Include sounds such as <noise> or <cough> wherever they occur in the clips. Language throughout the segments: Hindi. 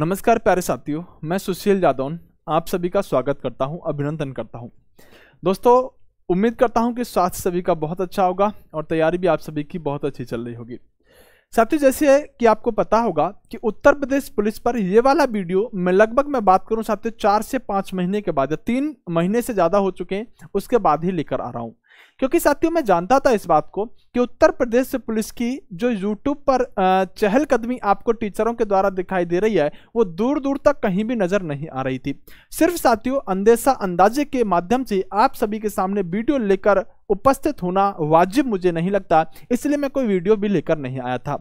नमस्कार प्यारे साथियों मैं सुशील जादौन आप सभी का स्वागत करता हूं अभिनंदन करता हूं दोस्तों उम्मीद करता हूं कि स्वास्थ्य सभी का बहुत अच्छा होगा और तैयारी भी आप सभी की बहुत अच्छी चल रही होगी साथियों जैसे है कि आपको पता होगा कि उत्तर प्रदेश पुलिस पर ये वाला वीडियो मैं लगभग मैं बात करूं साथियों चार से पाँच महीने के बाद या तीन महीने से ज़्यादा हो चुके हैं उसके बाद ही लेकर आ रहा हूँ क्योंकि साथियों मैं जानता था इस बात को कि उत्तर प्रदेश पुलिस की जो यूट्यूब पर चहलकदमी आपको टीचरों के द्वारा दिखाई दे रही है वो दूर दूर तक कहीं भी नजर नहीं आ रही थी सिर्फ साथियों अंदेशा अंदाजे के माध्यम से आप सभी के सामने वीडियो लेकर उपस्थित होना वाजिब मुझे नहीं लगता इसलिए मैं कोई वीडियो भी लेकर नहीं आया था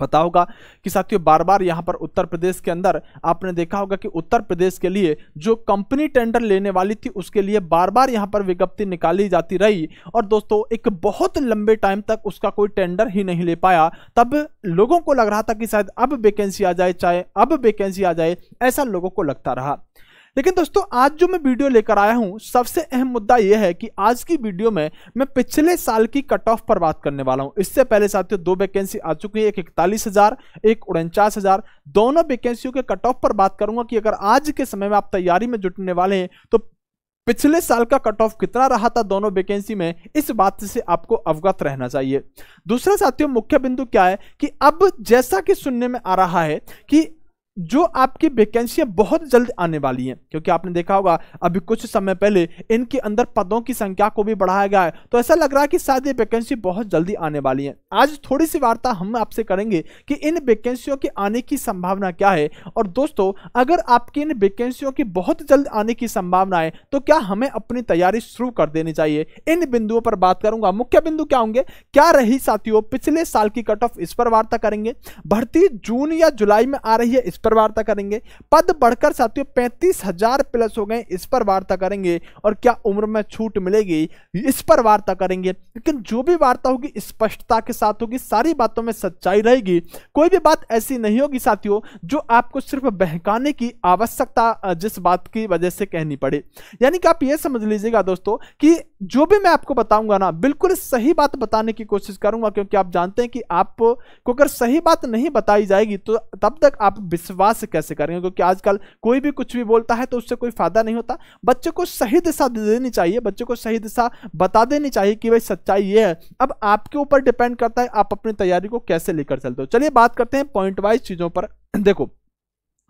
पता होगा कि साथियों बार बार यहाँ पर उत्तर प्रदेश के अंदर आपने देखा होगा कि उत्तर प्रदेश के लिए जो कंपनी टेंडर लेने वाली थी उसके लिए बार बार यहां पर विज्ञप्ति निकाली जाती रही और दोस्तों एक बहुत लंबे टाइम तक उसका कोई टेंडर ही नहीं ले पाया तब लोगों को लग रहा था कि शायद अब वेकेंसी आ जाए चाहे अब वेकेंसी आ जाए ऐसा लोगों को लगता रहा लेकिन दोस्तों आज जो मैं वीडियो लेकर आया हूं सबसे अहम मुद्दा यह है कि आज की वीडियो में मैं पिछले साल की कट ऑफ पर बात करने वाला हूं इससे पहले साथियों दो वैकेंसी आ चुकी है एक इकतालीस हजार एक उनचास हजार दोनों वैकेंसियों के कट ऑफ पर बात करूंगा कि अगर आज के समय में आप तैयारी में जुटने वाले हैं तो पिछले साल का कट ऑफ कितना रहा था दोनों वैकेंसी में इस बात से आपको अवगत रहना चाहिए दूसरा साथियों मुख्य बिंदु क्या है कि अब जैसा कि सुनने में आ रहा है कि जो आपकी वैकेंसियां बहुत जल्द आने वाली हैं क्योंकि आपने देखा होगा अभी कुछ समय पहले इनके अंदर पदों की संख्या को भी बढ़ाया गया है तो ऐसा लग रहा है कि शायद ये वैकेंसी बहुत जल्दी आने वाली है आज थोड़ी सी वार्ता हम आपसे करेंगे कि इन वैकेंसियों के आने की संभावना क्या है और दोस्तों अगर आपकी इन वैकेंसियों की बहुत जल्द आने की संभावना है तो क्या हमें अपनी तैयारी शुरू कर देनी चाहिए इन बिंदुओं पर बात करूंगा मुख्य बिंदु क्या होंगे क्या रही साथियों पिछले साल की कट ऑफ इस पर वार्ता करेंगे भर्ती जून या जुलाई में आ रही है इस पर पर वार्ता करेंगे पद बढ़कर साथियों पैंतीस हजार प्लस हो गए इस पर वार्ता करेंगे और क्या उम्र में छूट मिलेगी इस पर वार्ता करेंगे लेकिन जो भी वार्ता होगी स्पष्टता के साथ होगी सारी बातों में सच्चाई रहेगी कोई भी बात ऐसी नहीं होगी साथियों जो आपको सिर्फ बहकाने की आवश्यकता जिस बात की वजह से कहनी पड़े यानी कि आप ये समझ लीजिएगा दोस्तों कि जो भी मैं आपको बताऊंगा ना बिल्कुल सही बात बताने की कोशिश करूंगा क्योंकि आप जानते हैं कि आपको अगर सही बात नहीं बताई जाएगी तो तब तक आप विश्व विश्वास कैसे करेंगे क्योंकि आजकल कोई भी कुछ भी बोलता है तो उससे कोई फायदा नहीं होता बच्चों को सही दिशा दे देनी चाहिए बच्चों को सही दिशा बता देनी चाहिए कि भाई सच्चाई ये है अब आपके ऊपर डिपेंड करता है आप अपनी तैयारी को कैसे लेकर चलते हो चलिए बात करते हैं पॉइंट वाइज चीज़ों पर देखो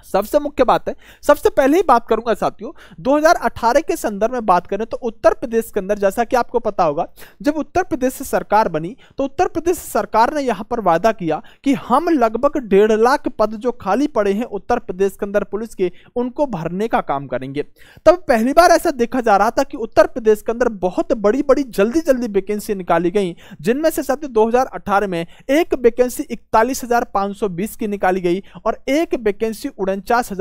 सबसे मुख्य बात है सबसे पहले ही बात करूंगा साथियों 2018 के संदर्भ में बात करें तो उत्तर प्रदेश के अंदर जैसा कि आपको पता होगा जब उत्तर प्रदेश से सरकार बनी तो उत्तर प्रदेश सरकार ने यहां पर वादा किया कि हम लगभग डेढ़ लाख पद जो खाली पड़े हैं उत्तर प्रदेश के अंदर पुलिस के उनको भरने का काम करेंगे तब पहली बार ऐसा देखा जा रहा था कि उत्तर प्रदेश के अंदर बहुत बड़ी बड़ी जल्दी जल्दी वैकेंसी निकाली गई जिनमें से साथियों दो में एक वैकेंसी इकतालीस की निकाली गई और एक वैकेंसी उनचास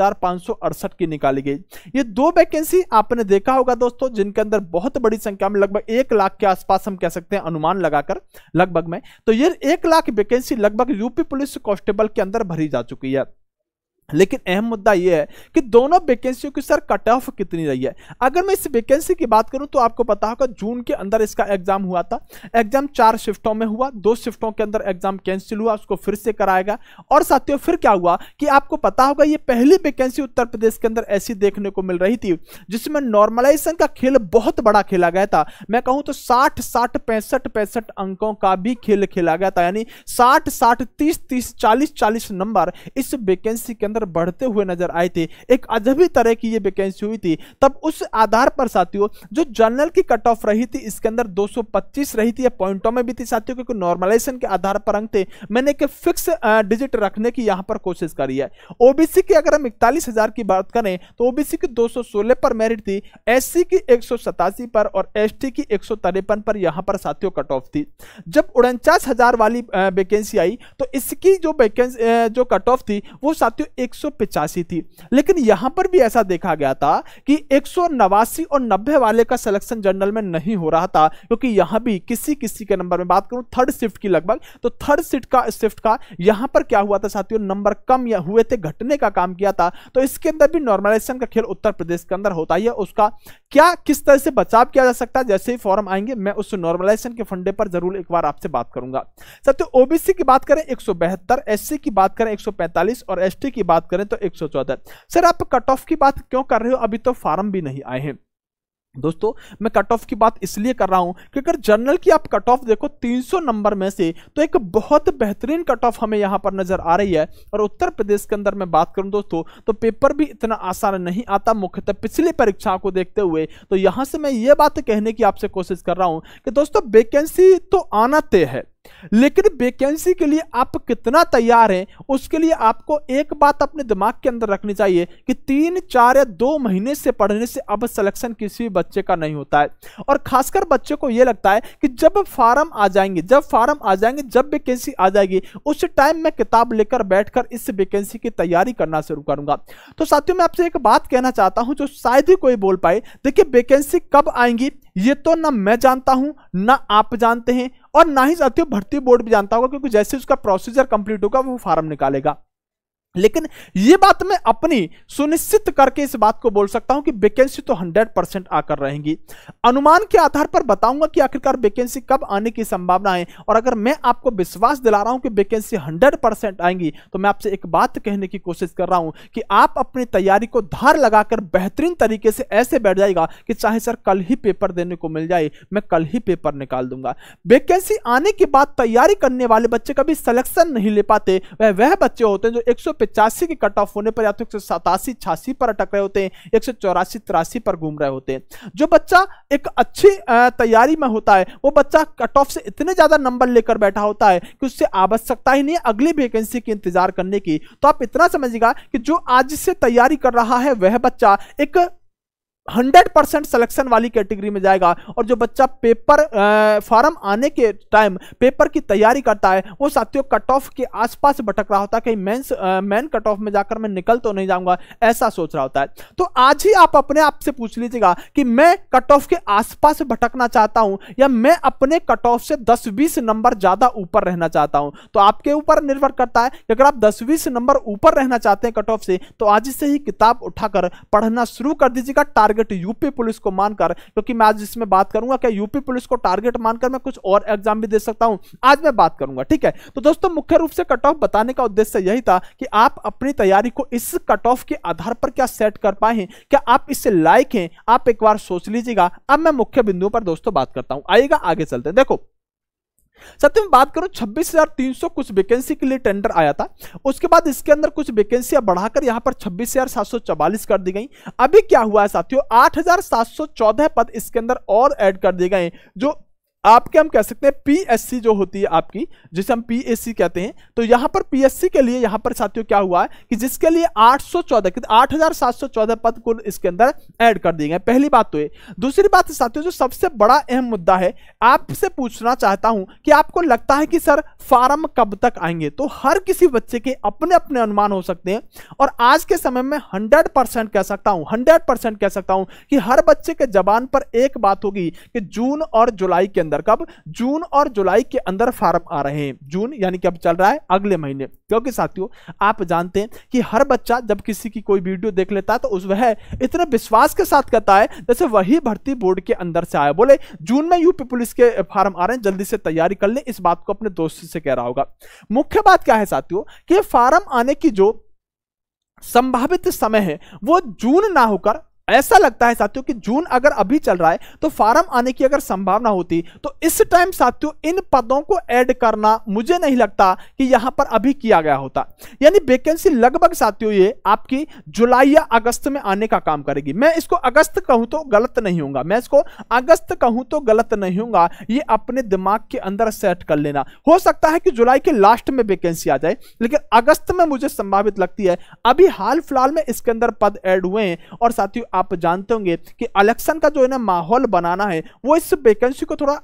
सौ अड़सठ की निकाली गई ये दो वैकेंसी आपने देखा होगा दोस्तों जिनके अंदर बहुत बड़ी संख्या में लगभग एक लाख के आसपास हम कह सकते हैं अनुमान लगाकर लगभग में तो ये एक लाख वैकेंसी लगभग यूपी पुलिस कांस्टेबल के अंदर भरी जा चुकी है लेकिन अहम मुद्दा यह है कि दोनों वैकेंसियों की सर कट ऑफ कितनी रही है अगर मैं इस वैकेंसी की बात करूं तो आपको पता होगा जून के अंदर इसका एग्जाम हुआ था एग्जाम चार शिफ्टों में हुआ दो शिफ्टों के अंदर एग्जाम कैंसिल हुआ उसको फिर से कराएगा और साथियों फिर क्या हुआ कि आपको पता होगा ये पहली वैकेंसी उत्तर प्रदेश के अंदर ऐसी देखने को मिल रही थी जिसमें नॉर्मलाइजेशन का खेल बहुत बड़ा खेला गया था मैं कहूँ तो साठ साठ पैंसठ पैंसठ अंकों का भी खेल खेला गया था यानी साठ साठ तीस तीस चालीस चालीस नंबर इस वैकेंसी के अंदर अंदर बढ़ते हुए नजर आए थे एक अजबी तरह की ये वैकेंसी हुई थी तब उस आधार पर साथियों जो जनरल की कट ऑफ रही थी इसके अंदर 225 रही थी या पॉइंटों में भी थी साथियों क्योंकि नॉर्मलाइजेशन के आधार पर अंक थे मैंने एक फिक्स डिजिट रखने की यहाँ पर कोशिश करी है ओबीसी की अगर हम इकतालीस की बात करें तो ओबीसी की दो पर मेरिट थी एस की एक पर और एस की एक पर यहाँ पर साथियों कट ऑफ थी जब उनचास वाली वैकेंसी आई तो इसकी जो वैकेंसी जो कट ऑफ थी वो साथियों एक थी लेकिन यहां पर भी ऐसा देखा गया था कि एक और नब्बे वाले का सिलेक्शन जनरल में नहीं हो रहा था क्योंकि यहां भी किसी किसी के नंबर में बात करूं थर्ड शिफ्ट की लगभग तो थर्ड शिफ्ट का शिफ्ट का यहां पर क्या हुआ था साथियों नंबर कम या हुए थे घटने का काम किया था तो इसके अंदर भी नॉर्मलाइजेशन का खेल उत्तर प्रदेश के अंदर होता ही है उसका क्या किस तरह से बचाव किया जा सकता है जैसे ही फॉर्म आएंगे मैं उस नॉर्मलाइजेशन के फंडे पर जरूर एक बार आपसे बात करूंगा सत्य ओबीसी की बात करें एक सौ की बात करें एक और एस की बात बात करें तो 114 सर आप कट ऑफ की बात क्यों कर रहे हो अभी तो फार्म भी नहीं आए हैं दोस्तों मैं कट ऑफ की बात इसलिए कर रहा हूं कि अगर जर्नल की आप कट ऑफ देखो 300 नंबर में से तो एक बहुत बेहतरीन कट ऑफ हमें यहां पर नजर आ रही है और उत्तर प्रदेश के अंदर मैं बात करूं दोस्तों तो पेपर भी इतना आसान नहीं आता मुख्यतः पिछली परीक्षा को देखते हुए तो यहां से मैं ये बात कहने की आपसे कोशिश कर रहा हूं कि दोस्तों वेकेंसी तो आना तय है लेकिन वैकेंसी के लिए आप कितना तैयार हैं उसके लिए आपको एक बात अपने दिमाग के अंदर रखनी चाहिए कि तीन चार या दो महीने से पढ़ने से अब सिलेक्शन किसी भी बच्चे का नहीं होता है और खासकर बच्चे को यह लगता है कि जब फार्म आ जाएंगे जब फार्म आ जाएंगे जब वैकेंसी आ जाएगी उस टाइम में किताब लेकर बैठकर इस वैकेंसी की तैयारी करना शुरू करूंगा तो साथियों मैं आपसे एक बात कहना चाहता हूं जो शायद ही कोई बोल पाए देखिए वैकेंसी कब आएंगी ये तो ना मैं जानता हूं ना आप जानते हैं और ना ही साथियों भर्ती बोर्ड भी जानता होगा क्योंकि जैसे उसका प्रोसीजर कंप्लीट होगा वो फार्म निकालेगा लेकिन ये बात मैं अपनी सुनिश्चित करके इस बात को बोल सकता हूं कि वैकेंसी तो 100 परसेंट आकर रहेंगी अनुमान के आधार पर बताऊंगा कि आखिरकार वैकेंसी कब आने की संभावना है और अगर मैं आपको विश्वास दिला रहा हूं कि वैकेंसी 100 परसेंट आएंगी तो मैं आपसे एक बात कहने की कोशिश कर रहा हूं कि आप अपनी तैयारी को धार लगाकर बेहतरीन तरीके से ऐसे बैठ जाएगा कि चाहे सर कल ही पेपर देने को मिल जाए मैं कल ही पेपर निकाल दूंगा वैकेंसी आने के बाद तैयारी करने वाले बच्चे कभी सलेक्शन नहीं ले पाते वह वह बच्चे होते हैं जो एक पचासी के कट ऑफ होने पर या तो एक सौ पर अटक रहे होते हैं एक सौ पर घूम रहे होते हैं जो बच्चा एक अच्छी तैयारी में होता है वो बच्चा कट ऑफ से इतने ज्यादा नंबर लेकर बैठा होता है कि उससे आवश्यकता ही नहीं अगली वेकेंसी की इंतजार करने की तो आप इतना समझिएगा कि जो आज से तैयारी कर रहा है वह बच्चा एक हंड्रेड परसेंट सिलेक्शन वाली कैटेगरी में जाएगा और जो बच्चा पेपर फॉर्म आने के टाइम पेपर की तैयारी करता है वो साथियों कट ऑफ के आसपास भटक रहा होता है कहीं मेंस मेन कट ऑफ में जाकर मैं निकल तो नहीं जाऊंगा ऐसा सोच रहा होता है तो आज ही आप अपने आप से पूछ लीजिएगा कि मैं कट ऑफ के आसपास भटकना चाहता हूं या मैं अपने कट ऑफ से दस बीस नंबर ज्यादा ऊपर रहना चाहता हूं तो आपके ऊपर निर्भर करता है कि अगर आप दस बीस नंबर ऊपर रहना चाहते हैं कट ऑफ से तो आज से ही किताब उठाकर पढ़ना शुरू कर दीजिएगा टारगेट टारगेट यूपी पुलिस को मानकर क्योंकि मैं आज इसमें बात करूंगा क्या यूपी पुलिस को टारगेट मानकर मैं कुछ और एग्जाम भी दे सकता हूं आज मैं बात करूंगा ठीक है तो दोस्तों मुख्य रूप से कट ऑफ बताने का उद्देश्य यही था कि आप अपनी तैयारी को इस कट ऑफ के आधार पर क्या सेट कर पाए क्या आप इससे लाइक हैं आप एक बार सोच लीजिएगा अब मैं मुख्य बिंदुओं पर दोस्तों बात करता हूं आइएगा आगे चलते हैं देखो साथ में बात करूं 26,300 कुछ वैकेंसी के लिए टेंडर आया था उसके बाद इसके अंदर कुछ वैकेंसियां बढ़ाकर यहां पर 26,744 कर दी गई अभी क्या हुआ है साथियों 8,714 पद इसके अंदर और ऐड कर दिए गए जो आपके हम कह सकते हैं पीएससी जो होती है आपकी जिसे हम पीएससी कहते हैं तो यहां पर पीएससी के लिए यहां पर साथियों क्या हुआ है कि जिसके लिए 814 सौ चौदह पद को इसके अंदर ऐड कर दिए गए पहली बात तो ये दूसरी बात साथियों जो सबसे बड़ा अहम मुद्दा है आपसे पूछना चाहता हूं कि आपको लगता है कि सर फार्म कब तक आएंगे तो हर किसी बच्चे के अपने अपने अनुमान हो सकते हैं और आज के समय में हंड्रेड कह सकता हूं हंड्रेड कह सकता हूं कि हर बच्चे के जबान पर एक बात होगी कि जून और जुलाई के अंदर अंदर कब जून और जुलाई के अंदर फार्म आ रहे हैं जून यानी कि अब चल रहा है अगले महीने क्योंकि साथियों आप जानते हैं कि हर बच्चा जब किसी की कोई वीडियो देख लेता है तो उस वह इतने विश्वास के साथ कहता है जैसे वही भर्ती बोर्ड के अंदर से आया बोले जून में यूपी पुलिस के फार्म आ रहे हैं जल्दी से तैयारी कर ले इस बात को अपने दोस्त से कह रहा होगा मुख्य बात क्या है साथियों कि फार्म आने की जो संभावित समय है वो जून ना होकर ऐसा लगता है साथियों कि जून अगर अभी चल रहा है तो फार्म आने की अगर संभावना होती तो इस टाइम साथियों इन पदों को ऐड करना मुझे नहीं लगता कि यहां पर अभी किया गया होता यानी वेकेंसी लगभग साथियों ये आपकी जुलाई या अगस्त में आने का काम करेगी मैं इसको अगस्त कहूं तो गलत नहीं होगा मैं इसको अगस्त कहूं तो गलत नहीं हूंगा ये अपने दिमाग के अंदर सेट कर लेना हो सकता है कि जुलाई के लास्ट में वेकेंसी आ जाए लेकिन अगस्त में मुझे संभावित लगती है अभी हाल फिलहाल में इसके अंदर पद ऐड हुए हैं और साथियों आप जानते होंगे कि इलेक्शन का जो है ना माहौल बनाना है वो इस वैकेंसी को थोड़ा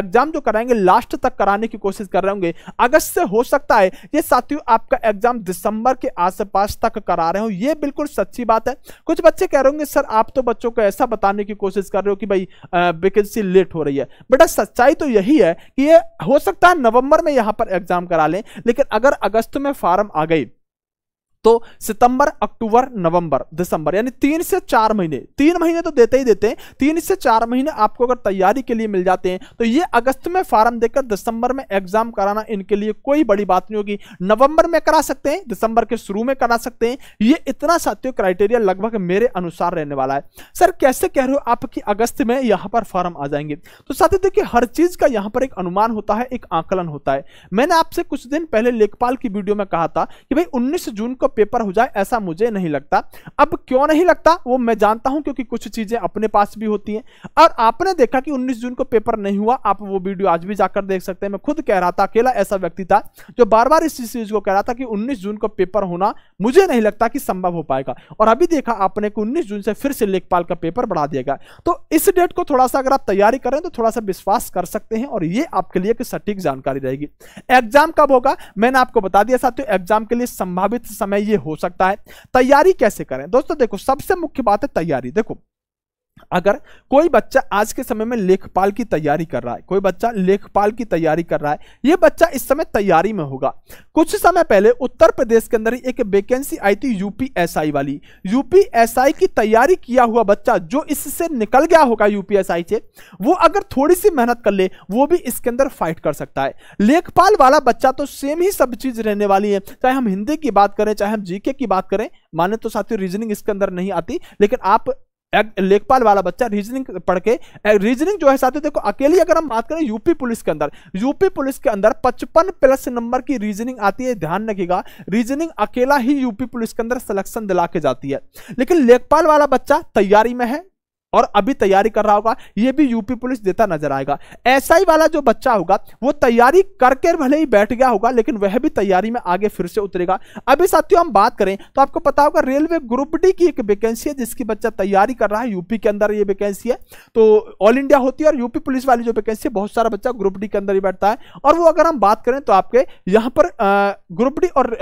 एग्जाम जो कराएंगे लास्ट तक कराने की कोशिश कर रहे होंगे अगस्त से हो सकता है ये साथियों आपका एग्जाम दिसंबर के आसपास तक करा रहे हो ये बिल्कुल सच्ची बात है कुछ बच्चे कह रहे होंगे सर आप तो बच्चों को ऐसा बताने की कोशिश कर रहे हो कि भाई वैकेंसी लेट हो रही है बेटा सच्चाई तो यही है कि ये हो सकता है नवंबर में यहाँ पर एग्जाम करा लें लेकिन अगर अगस्त में फार्म आ गई तो सितंबर अक्टूबर नवंबर दिसंबर यानी तीन से चार महीने तीन महीने तो देते ही देते हैं तीन से चार महीने आपको अगर तैयारी के लिए मिल जाते हैं तो ये अगस्त में फॉर्म देकर दिसंबर में एग्जाम कराना इनके लिए कोई बड़ी बात नहीं होगी नवंबर में करा सकते हैं दिसंबर के शुरू में करा सकते हैं ये इतना साथियों क्राइटेरिया लगभग मेरे अनुसार रहने वाला है सर कैसे कह रहे हो आप कि अगस्त में यहाँ पर फॉर्म आ जाएंगे तो साथियों देखिए हर चीज का यहाँ पर एक अनुमान होता है एक आकलन होता है मैंने आपसे कुछ दिन पहले लेखपाल की वीडियो में कहा था कि भाई उन्नीस जून को पेपर हो जाए ऐसा मुझे नहीं लगता अब क्यों नहीं लगता वो मैं जानता हूं क्योंकि कुछ चीजें अपने पास भी होती हैं और आपने देखा कि 19 जून को पेपर नहीं हुआ आप वो वीडियो आज भी जाकर देख सकते हैं मैं खुद कह रहा था अकेला ऐसा व्यक्ति था जो बार बार इस चीज को कह रहा था कि उन्नीस जून को पेपर होना मुझे नहीं लगता कि संभव हो पाएगा और अभी देखा आपने कि उन्नीस जून से फिर से लेखपाल का पेपर बढ़ा दिया गया तो इस डेट को थोड़ा सा अगर आप तैयारी करें तो थोड़ा सा विश्वास कर सकते हैं और ये आपके लिए सटीक जानकारी रहेगी एग्जाम कब होगा मैंने आपको बता दिया साथियों एग्जाम के लिए संभावित समय ये हो सकता है तैयारी कैसे करें दोस्तों देखो सबसे मुख्य बात है तैयारी देखो अगर कोई बच्चा आज के समय में लेखपाल की तैयारी कर रहा है कोई बच्चा लेखपाल की तैयारी कर रहा है ये बच्चा इस समय तैयारी में होगा कुछ समय पहले उत्तर प्रदेश के अंदर ही एक वैकेंसी आई थी यूपीएसआई वाली यूपीएसआई की तैयारी किया हुआ बच्चा जो इससे निकल गया होगा यूपीएसआई से वो अगर थोड़ी सी मेहनत कर ले वो भी इसके अंदर फाइट कर सकता है लेखपाल वाला बच्चा तो सेम ही सब चीज रहने वाली है चाहे हम हिंदी की बात करें चाहे हम जीके की बात करें माने तो साथियों रीजनिंग इसके अंदर नहीं आती लेकिन आप लेखपाल वाला बच्चा रीजनिंग पढ़ के रीजनिंग जो है साथियों देखो अकेली अगर हम बात करें यूपी पुलिस के अंदर यूपी पुलिस के अंदर पचपन प्लस नंबर की रीजनिंग आती है ध्यान रखिएगा रीजनिंग अकेला ही यूपी पुलिस के अंदर सिलेक्शन दिला के जाती है लेकिन लेखपाल वाला बच्चा तैयारी में है और अभी तैयारी कर रहा होगा ये भी यूपी पुलिस देता नजर आएगा ऐसा ही वाला जो बच्चा होगा वो तैयारी करके भले ही बैठ गया होगा लेकिन वह भी तैयारी में आगे फिर से उतरेगा अभी साथियों हम बात करें तो आपको पता होगा रेलवे ग्रुप डी की एक वैकेंसी है जिसकी बच्चा तैयारी कर रहा है यूपी के अंदर ये वैकेंसी है तो ऑल इंडिया होती है और यूपी पुलिस वाली जो वैकेंसी है बहुत सारा बच्चा ग्रुप डी के अंदर ही बैठता है और वो अगर हम बात करें तो आपके यहाँ पर ग्रुप डी और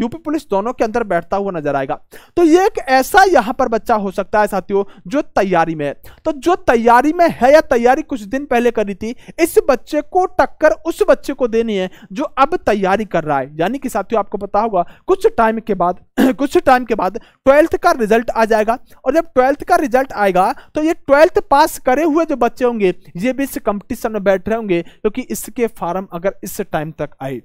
यूपी पुलिस दोनों के अंदर बैठता हुआ नजर आएगा तो ये एक ऐसा यहाँ पर बच्चा हो सकता है साथियों जो तैयारी में में तो जो तैयारी में है या तैयारी कुछ दिन पहले करी थी इस बच्चे को टक्कर उस बच्चे को देनी है जो अब तैयारी कर रहा है यानी कि साथियों आपको पता होगा कुछ टाइम के बाद <clears throat> कुछ टाइम के बाद ट्वेल्थ का रिजल्ट आ जाएगा और जब ट्वेल्थ का रिजल्ट आएगा तो ये ट्वेल्थ पास करे हुए जो बच्चे होंगे ये भी इस कंपटीशन में बैठ रहे होंगे क्योंकि तो इसके फार्म अगर इस टाइम तक आए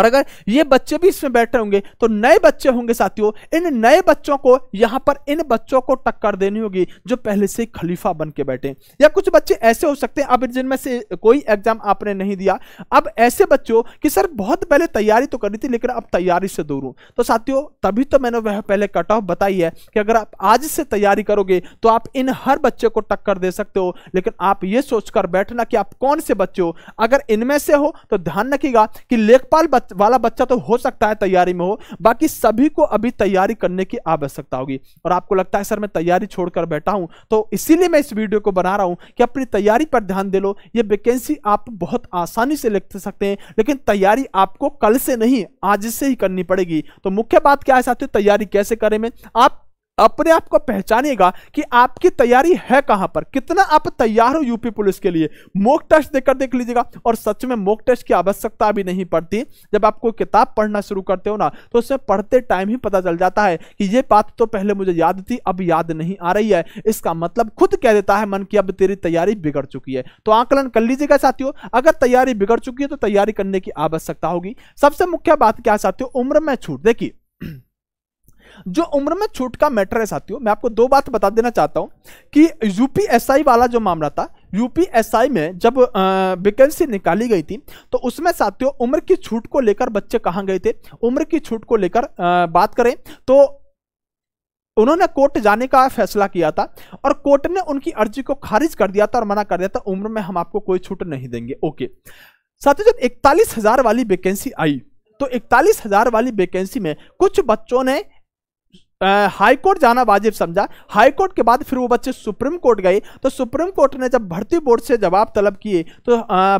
और अगर ये बच्चे भी इसमें बैठे होंगे तो नए बच्चे होंगे साथियों इन नए बच्चों को यहां पर इन बच्चों को टक्कर देनी होगी जो पहले से खलीफा बन के बैठे या कुछ बच्चे ऐसे हो सकते हैं अब जिनमें से कोई एग्जाम आपने नहीं दिया अब ऐसे बच्चों कि सर बहुत पहले तैयारी तो करनी थी लेकिन अब तैयारी से दूर हूं तो साथियों तभी तो मैंने वह पहले कट ऑफ बताई है कि अगर आप आज से तैयारी करोगे तो आप इन हर बच्चे को टक्कर दे सकते हो लेकिन आप ये सोचकर बैठना कि आप कौन से बच्चे हो अगर इनमें से हो तो ध्यान रखिएगा कि लेखपाल बच्चे वाला बच्चा तो हो सकता है तैयारी में हो बाकी सभी को अभी तैयारी करने की आवश्यकता होगी और आपको लगता है सर मैं तैयारी छोड़कर बैठा हूं तो इसीलिए मैं इस वीडियो को बना रहा हूं कि अपनी तैयारी पर ध्यान दे लो ये वैकेंसी आप बहुत आसानी से लिख सकते हैं लेकिन तैयारी आपको कल से नहीं आज से ही करनी पड़ेगी तो मुख्य बात क्या है साथियों तैयारी कैसे करें मैं आप अपने आप को पहचानेगा कि आपकी तैयारी है कहां पर कितना आप तैयार हो यूपी पुलिस के लिए मोक टेस्ट देकर देख लीजिएगा और सच में मोक टेस्ट की आवश्यकता भी नहीं पड़ती जब आप कोई किताब पढ़ना शुरू करते हो ना तो उसमें पढ़ते टाइम ही पता चल जाता है कि ये बात तो पहले मुझे याद थी अब याद नहीं आ रही है इसका मतलब खुद कह देता है मन की अब तेरी तैयारी बिगड़ चुकी है तो आकलन कर लीजिएगा साथियों अगर तैयारी बिगड़ चुकी है तो तैयारी करने की आवश्यकता होगी सबसे मुख्य बात क्या साथियों उम्र में छूट देखिए जो उम्र में छूट का मैटर है साथियों मैं आपको दो बात बता देना चाहता हूं कि यूपीएसआई वाला जो मामला था यूपीएसआई में जब वैकेंसी निकाली गई थी तो उसमें साथियों उम्र की छूट को लेकर बच्चे कहां गए थे उम्र की छूट को लेकर बात करें तो उन्होंने कोर्ट जाने का फैसला किया था और कोर्ट ने उनकी अर्जी को खारिज कर दिया था और मना कर दिया था उम्र में हम आपको कोई छूट नहीं देंगे ओके साथियों जब इकतालीस वाली वैकेंसी आई तो इकतालीस हजार वाली वैकेंसी में कुछ बच्चों ने हाईकोर्ट जाना वाजिब समझा हाई कोर्ट के बाद फिर वो बच्चे सुप्रीम कोर्ट गए तो सुप्रीम कोर्ट ने जब भर्ती बोर्ड से जवाब तलब किए तो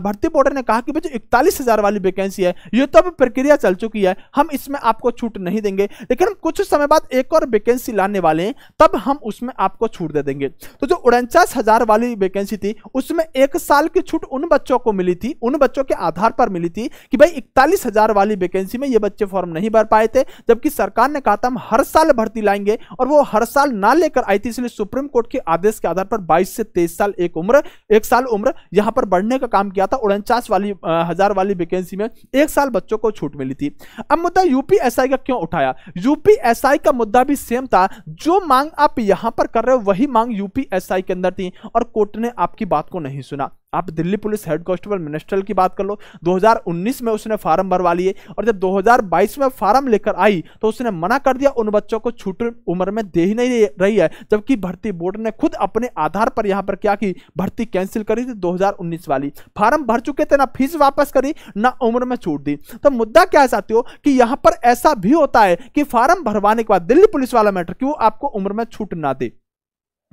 भर्ती बोर्ड ने कहा कि भाई इकतालीस हज़ार वाली वैकेंसी है ये तो अब प्रक्रिया चल चुकी है हम इसमें आपको छूट नहीं देंगे लेकिन हम कुछ समय बाद एक और वैकेंसी लाने वाले हैं तब हम उसमें आपको छूट दे देंगे तो जो उनचास हज़ार वाली वैकेंसी थी उसमें एक साल की छूट उन बच्चों को मिली थी उन बच्चों के आधार पर मिली थी कि भाई इकतालीस हज़ार वाली वैकेंसी में ये बच्चे फॉर्म नहीं भर पाए थे जबकि सरकार ने कहा था हम हर साल भर्ती लाएंगे और वो हर साल ना लेकर आई थी इसलिए सुप्रीम कोर्ट के आदेश के आधार पर 22 से तेईस साल एक उम्र एक साल उम्र यहां पर बढ़ने का काम किया था उनचास वाली हजार वाली वैकेंसी में एक साल बच्चों को छूट मिली थी अब मुद्दा यूपीएसआई का क्यों उठाया यूपीएसआई का मुद्दा भी सेम था जो मांग आप यहां पर कर रहे हो वही मांग यूपीएसआई के अंदर थी और कोर्ट ने आपकी बात को नहीं सुना आप Delhi police head constable ministerial की बात कर लो 2019 में उसने फार्म भरवा लिए और जब 2022 में फार्म लेकर आई तो उसने मना कर दिया उन बच्चों को छूट उम्र में दे ही नहीं रही है जबकि भर्ती बोर्ड ने खुद अपने आधार पर यहाँ पर क्या की भर्ती कैंसिल करी थी 2019 वाली फार्म भर चुके थे ना फीस वापस करी ना उम्र में छूट दी तो मुद्दा क्या है साथियों कि यहाँ पर ऐसा भी होता है कि फार्म भरवाने के बाद दिल्ली पुलिस वाला मैटर की वो आपको उम्र में छूट ना दे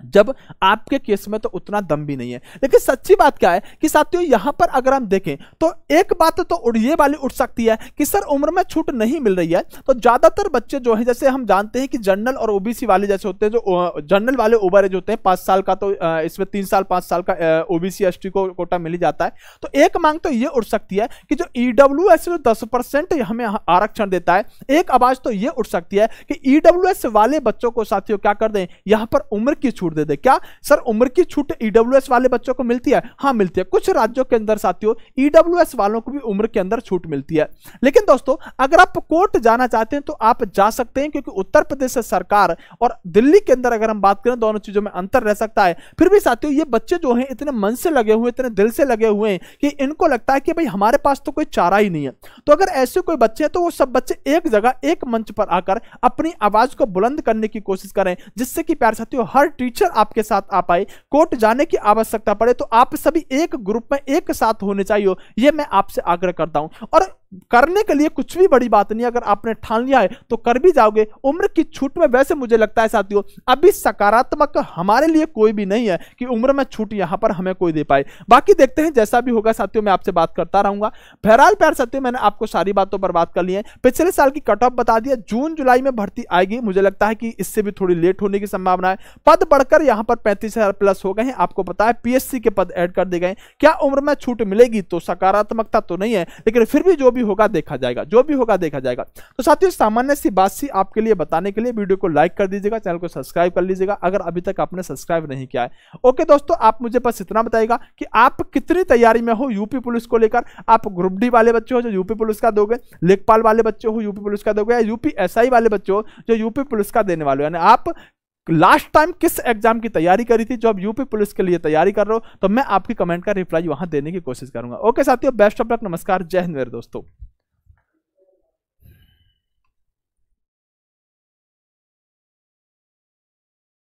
जब आपके केस में तो उतना दम भी नहीं है लेकिन सच्ची बात क्या है कि साथियों यहां पर अगर हम देखें तो एक बात तो ये वाली उठ सकती है कि सर उम्र में छूट नहीं मिल रही है तो ज्यादातर बच्चे जो है जैसे हम जानते हैं कि जनरल और ओबीसी वाले जैसे होते हैं जो जनरल वाले ओवर एज होते हैं पांच साल का तो इसमें तीन साल पांच साल का ओबीसी एस को कोटा मिल जाता है तो एक मांग तो ये उठ सकती है कि जो ईडब्ल्यू एस जो दस परसेंट हमें आरक्षण देता है एक आवाज तो ये उठ सकती है कि ईडब्ल्यू वाले बच्चों को साथियों क्या कर दें यहां पर उम्र की छूट छूट दे दे क्या सर उम्र की छूट ईडब्ल्यू e वाले बच्चों को मिलती है हाँ मिलती है कुछ राज्यों के अंदर साथियों ईडब्ल्यू e वालों को भी उम्र के अंदर छूट मिलती है लेकिन दोस्तों अगर आप कोर्ट जाना चाहते हैं तो आप जा सकते हैं क्योंकि उत्तर प्रदेश सरकार और दिल्ली के अंदर अगर हम बात करें दोनों चीजों में अंतर रह सकता है फिर भी साथियों ये बच्चे जो हैं इतने मन से लगे हुए इतने दिल से लगे हुए हैं कि इनको लगता है कि भाई हमारे पास तो कोई चारा ही नहीं है तो अगर ऐसे कोई बच्चे हैं तो वो सब बच्चे एक जगह एक मंच पर आकर अपनी आवाज को बुलंद करने की कोशिश करें जिससे कि प्यार साथियों हर टीचर टीचर आपके साथ आ पाए कोर्ट जाने की आवश्यकता पड़े तो आप सभी एक ग्रुप में एक साथ होने चाहिए ये मैं आपसे आग्रह करता हूं और करने के लिए कुछ भी बड़ी बात नहीं अगर आपने ठान लिया है तो कर भी जाओगे उम्र की छूट में वैसे मुझे लगता है साथियों अभी सकारात्मक हमारे लिए कोई भी नहीं है कि उम्र में छूट यहां पर हमें कोई दे पाए बाकी देखते हैं जैसा भी होगा साथियों मैं आपसे बात करता रहूंगा बहरहाल प्यार साथियों मैंने आपको सारी बातों पर बात कर ली है पिछले साल की कट ऑफ बता दिया जून जुलाई में भर्ती आएगी मुझे लगता है कि इससे भी थोड़ी लेट होने की संभावना है पद बढ़कर यहां पर पैंतीस प्लस हो गए हैं आपको पता है पीएससी के पद ऐड कर दिए गए क्या उम्र में छूट मिलेगी तो सकारात्मकता तो नहीं है लेकिन फिर भी जो भी होगा देखा जाएगा जो भी होगा देखा जाएगा तो साथियों सामान्य सी बात सी आपके लिए बताने के लिए वीडियो को लाइक कर दीजिएगा चैनल को सब्सक्राइब कर लीजिएगा अगर अभी तक आपने सब्सक्राइब नहीं किया है ओके दोस्तों आप मुझे बस इतना बताएगा कि आप कितनी तैयारी में हो यूपी पुलिस को लेकर आप ग्रुप डी वाले बच्चे हो जो यूपी पुलिस का दोगे लेखपाल वाले बच्चे हो यूपी पुलिस का दोगे या यूपी एस वाले बच्चे हो जो यूपी पुलिस का देने वाले हो यानी आप लास्ट टाइम किस एग्जाम की तैयारी करी थी जो आप यूपी पुलिस के लिए तैयारी कर रहे हो तो मैं आपकी कमेंट का रिप्लाई वहां देने की कोशिश करूंगा ओके साथियों बेस्ट ऑफ लक नमस्कार जय हिंद मेरे दोस्तों